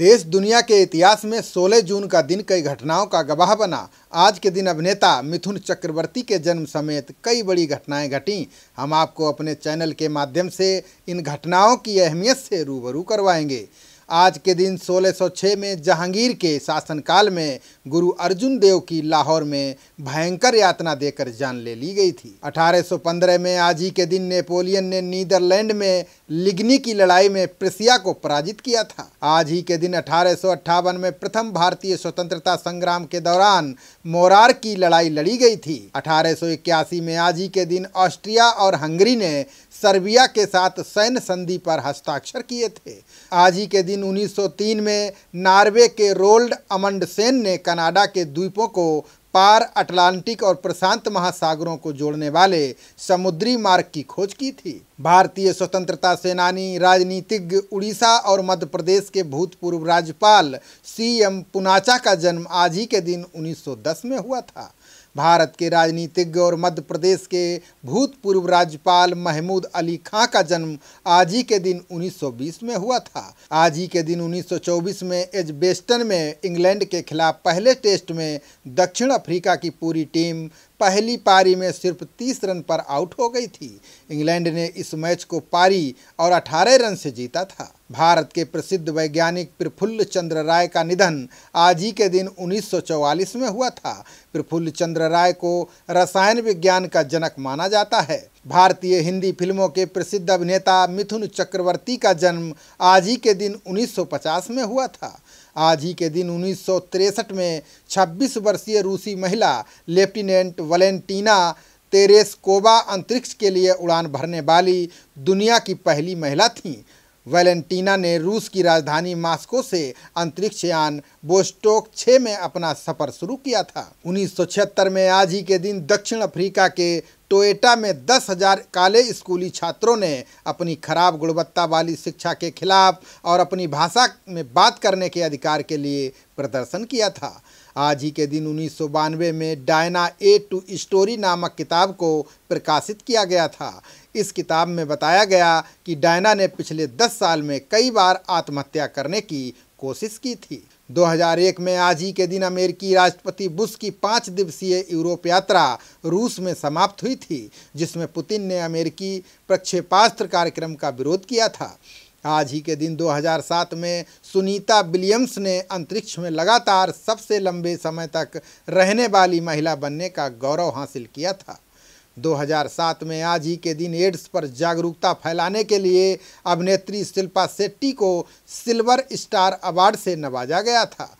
देश दुनिया के इतिहास में 16 जून का दिन कई घटनाओं का गवाह बना आज के दिन अभिनेता मिथुन चक्रवर्ती के जन्म समेत कई बड़ी घटनाएं घटीं हम आपको अपने चैनल के माध्यम से इन घटनाओं की अहमियत से रूबरू करवाएंगे आज के दिन 1606 में जहांगीर के शासनकाल में गुरु अर्जुन देव की लाहौर में भयंकर यातना देकर जान ले ली गई थी 1815 में आज ही के दिन नेपोलियन ने नीदरलैंड में लिग्नी की लड़ाई में प्रसिया को पराजित किया था आज ही के दिन अठारह में प्रथम भारतीय स्वतंत्रता संग्राम के दौरान मोरार की लड़ाई लड़ी गई थी अठारह में आज ही के दिन ऑस्ट्रिया और हंगरी ने सर्बिया के साथ सैन्य संधि पर हस्ताक्षर किए थे आज ही के दिन लेकिन 1903 में नार्वे के रोल्ड अमंडसेन ने कनाडा के द्वीपों को पार अटलांटिक और प्रशांत महासागरों को जोड़ने वाले समुद्री मार्ग की खोज की थी भारतीय स्वतंत्रता सेनानी राजनीतिज्ञ उड़ीसा और मध्य प्रदेश के भूतपूर्व राज्यपाल सी एम पुनाचा का जन्म आज ही के दिन 1910 में हुआ था भारत के राजनीतिज्ञ और मध्य प्रदेश के भूतपूर्व राज्यपाल महमूद अली खां का जन्म आज ही के दिन 1920 में हुआ था आज ही के दिन 1924 में एजबेस्टन में इंग्लैंड के खिलाफ पहले टेस्ट में दक्षिण अफ्रीका की पूरी टीम पहली पारी में सिर्फ 30 रन पर आउट हो गई थी इंग्लैंड ने इस मैच को पारी और 18 रन से जीता था भारत के प्रसिद्ध वैज्ञानिक प्रफुल्ल चंद्र राय का निधन आज ही के दिन 1944 में हुआ था प्रफुल्ल चंद्र राय को रसायन विज्ञान का जनक माना जाता है भारतीय हिंदी फिल्मों के प्रसिद्ध अभिनेता मिथुन चक्रवर्ती का जन्म आज ही के दिन 1950 में हुआ था आज ही के दिन उन्नीस में 26 वर्षीय रूसी महिला लेफ्टिनेंट वलेंटीना तेरेस्कोबा अंतरिक्ष के लिए उड़ान भरने वाली दुनिया की पहली महिला थीं वेलेंटीना ने रूस की राजधानी मास्को से अंतरिक्ष यान बोस्टोक छः में अपना सफर शुरू किया था उन्नीस में आज ही के दिन दक्षिण अफ्रीका के टोएटा में दस हजार काले स्कूली छात्रों ने अपनी खराब गुणवत्ता वाली शिक्षा के खिलाफ और अपनी भाषा में बात करने के अधिकार के लिए प्रदर्शन किया था आज ही के दिन उन्नीस में डायना ए टू स्टोरी नामक किताब को प्रकाशित किया गया था इस किताब में बताया गया कि डायना ने पिछले 10 साल में कई बार आत्महत्या करने की कोशिश की थी 2001 में आज ही के दिन अमेरिकी राष्ट्रपति बुश की पाँच दिवसीय यूरोप यात्रा रूस में समाप्त हुई थी जिसमें पुतिन ने अमेरिकी प्रक्षेपास्त्र कार्यक्रम का विरोध किया था आज ही के दिन 2007 में सुनीता विलियम्स ने अंतरिक्ष में लगातार सबसे लंबे समय तक रहने वाली महिला बनने का गौरव हासिल किया था 2007 में आज ही के दिन एड्स पर जागरूकता फैलाने के लिए अभिनेत्री शिल्पा शेट्टी को सिल्वर स्टार अवार्ड से नवाजा गया था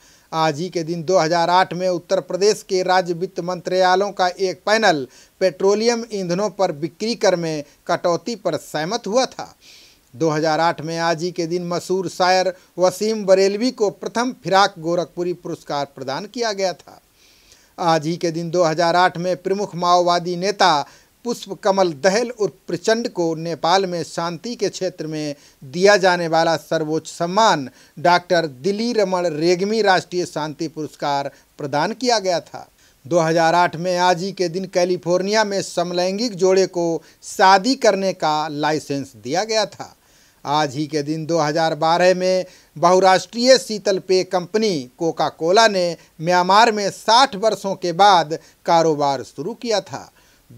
आज ही के दिन 2008 में उत्तर प्रदेश के राज्य वित्त मंत्रालयों का एक पैनल पेट्रोलियम ईंधनों पर बिक्री कर में कटौती पर सहमत हुआ था 2008 में आज ही के दिन मशहूर शायर वसीम बरेलवी को प्रथम फिराक गोरखपुरी पुरस्कार प्रदान किया गया था आज ही के दिन 2008 में प्रमुख माओवादी नेता पुष्प कमल दहल उर्फ प्रचंड को नेपाल में शांति के क्षेत्र में दिया जाने वाला सर्वोच्च सम्मान डॉक्टर दिली रमण रेगमी राष्ट्रीय शांति पुरस्कार प्रदान किया गया था 2008 में आज ही के दिन कैलिफोर्निया में समलैंगिक जोड़े को शादी करने का लाइसेंस दिया गया था आज ही के दिन 2012 में बहुराष्ट्रीय शीतल पेय कंपनी कोका कोला ने म्यांमार में 60 वर्षों के बाद कारोबार शुरू किया था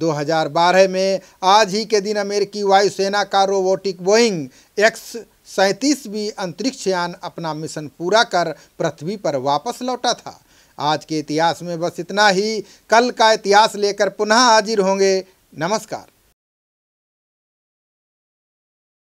2012 में आज ही के दिन अमेरिकी वायुसेना का रोबोटिक बोइंग एक्स सैंतीसवीं अंतरिक्ष यान अपना मिशन पूरा कर पृथ्वी पर वापस लौटा था आज के इतिहास में बस इतना ही कल का इतिहास लेकर पुनः हाजिर होंगे नमस्कार